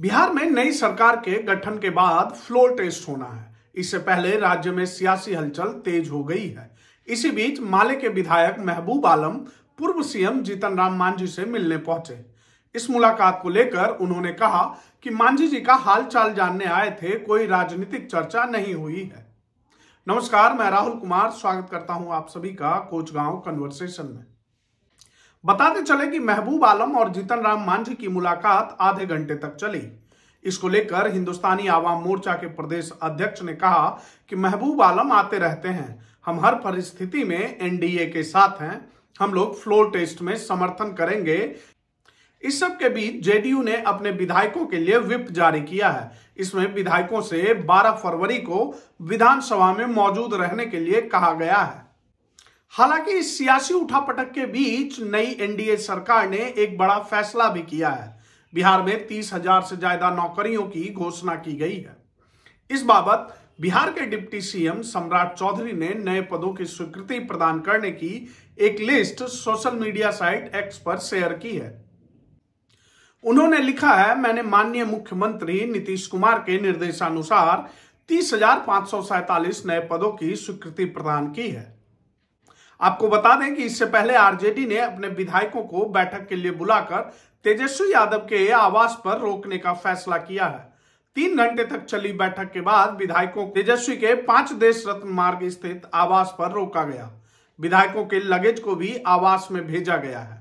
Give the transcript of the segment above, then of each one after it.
बिहार में नई सरकार के गठन के बाद फ्लोर टेस्ट होना है इससे पहले राज्य में सियासी हलचल तेज हो गई है इसी बीच माले के विधायक महबूब आलम पूर्व सीएम जीतन राम मांझी से मिलने पहुंचे इस मुलाकात को लेकर उन्होंने कहा कि मांझी जी का हालचाल जानने आए थे कोई राजनीतिक चर्चा नहीं हुई है नमस्कार मैं राहुल कुमार स्वागत करता हूं आप सभी का कोचगांव कन्वर्सेशन में बताते चले कि महबूब आलम और जीतन राम मांझी की मुलाकात आधे घंटे तक चली इसको लेकर हिंदुस्तानी आवाम मोर्चा के प्रदेश अध्यक्ष ने कहा कि महबूब आलम आते रहते हैं हम हर परिस्थिति में एनडीए के साथ हैं हम लोग फ्लोर टेस्ट में समर्थन करेंगे इस सब के बीच जेडीयू ने अपने विधायकों के लिए विप जारी किया है इसमें विधायकों से 12 फरवरी को विधानसभा में मौजूद रहने के लिए कहा गया है हालांकि इस सियासी उठापटक के बीच नई एनडीए सरकार ने एक बड़ा फैसला भी किया है बिहार में तीस हजार से ज्यादा नौकरियों की घोषणा की गई है इस बाबत बिहार के डिप्टी सीएम सम्राट चौधरी ने नए पदों की स्वीकृति प्रदान करने की एक list social media site X पर शेयर की है उन्होंने लिखा है मैंने माननीय मुख्यमंत्री नीतीश कुमार के निर्देशानुसार तीस हजार पांच सौ सैतालीस नए पदों की स्वीकृति प्रदान की है आपको बता दें कि इससे पहले आरजेडी ने अपने विधायकों को बैठक के लिए बुलाकर तेजस्वी यादव के आवास पर रोकने का फैसला किया है तीन घंटे तक चली बैठक के बाद विधायकों तेजस्वी के पांच देश रत्न मार्ग स्थित आवास पर रोका गया विधायकों के लगेज को भी आवास में भेजा गया है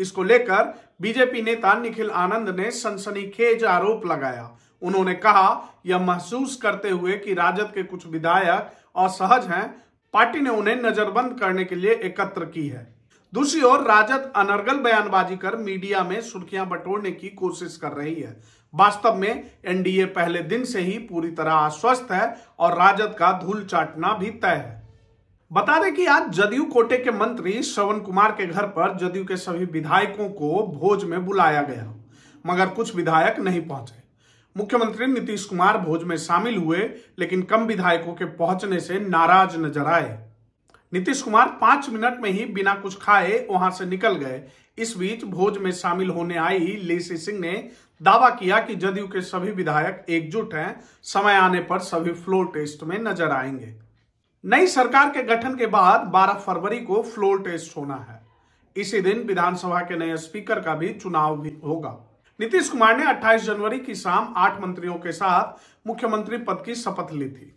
इसको लेकर बीजेपी नेता निखिल आनंद ने सनसनीखेज आरोप लगाया उन्होंने कहा यह महसूस करते हुए कि राजद के कुछ विधायक असहज हैं पार्टी ने उन्हें नजरबंद करने के लिए एकत्र की है दूसरी ओर राजद अनर्गल बयानबाजी कर मीडिया में सुर्खियां बटोरने की कोशिश कर रही है वास्तव में एनडीए पहले दिन से ही पूरी तरह आश्वस्त है और राजद का धूल चाटना भी तय है बता दें कि आज जदयू कोटे के मंत्री श्रवण कुमार के घर पर जदयू के सभी विधायकों को भोज में बुलाया गया मगर कुछ विधायक नहीं पहुंचे मुख्यमंत्री नीतीश कुमार भोज में शामिल हुए लेकिन कम विधायकों के पहुंचने से नाराज नजर आए नीतीश कुमार पांच मिनट में ही बिना कुछ खाए वहां से निकल गए इस बीच भोज में शामिल होने आई लेसी सिंह ने दावा किया कि जदयू के सभी विधायक एकजुट हैं समय आने पर सभी फ्लोर टेस्ट में नजर आएंगे नई सरकार के गठन के बाद 12 फरवरी को फ्लोर टेस्ट होना है इसी दिन विधानसभा के नए स्पीकर का भी चुनाव भी होगा नीतीश कुमार ने 28 जनवरी की शाम आठ मंत्रियों के साथ मुख्यमंत्री पद की शपथ ली थी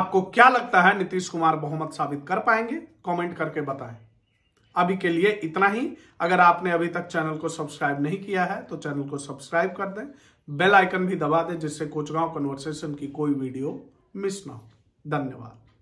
आपको क्या लगता है नीतीश कुमार बहुमत साबित कर पाएंगे कमेंट करके बताएं अभी के लिए इतना ही अगर आपने अभी तक चैनल को सब्सक्राइब नहीं किया है तो चैनल को सब्सक्राइब कर दें बेल आइकन भी दबा दें जिससे कोचगांव कन्वर्सेशन की कोई वीडियो मिस ना हो धन्यवाद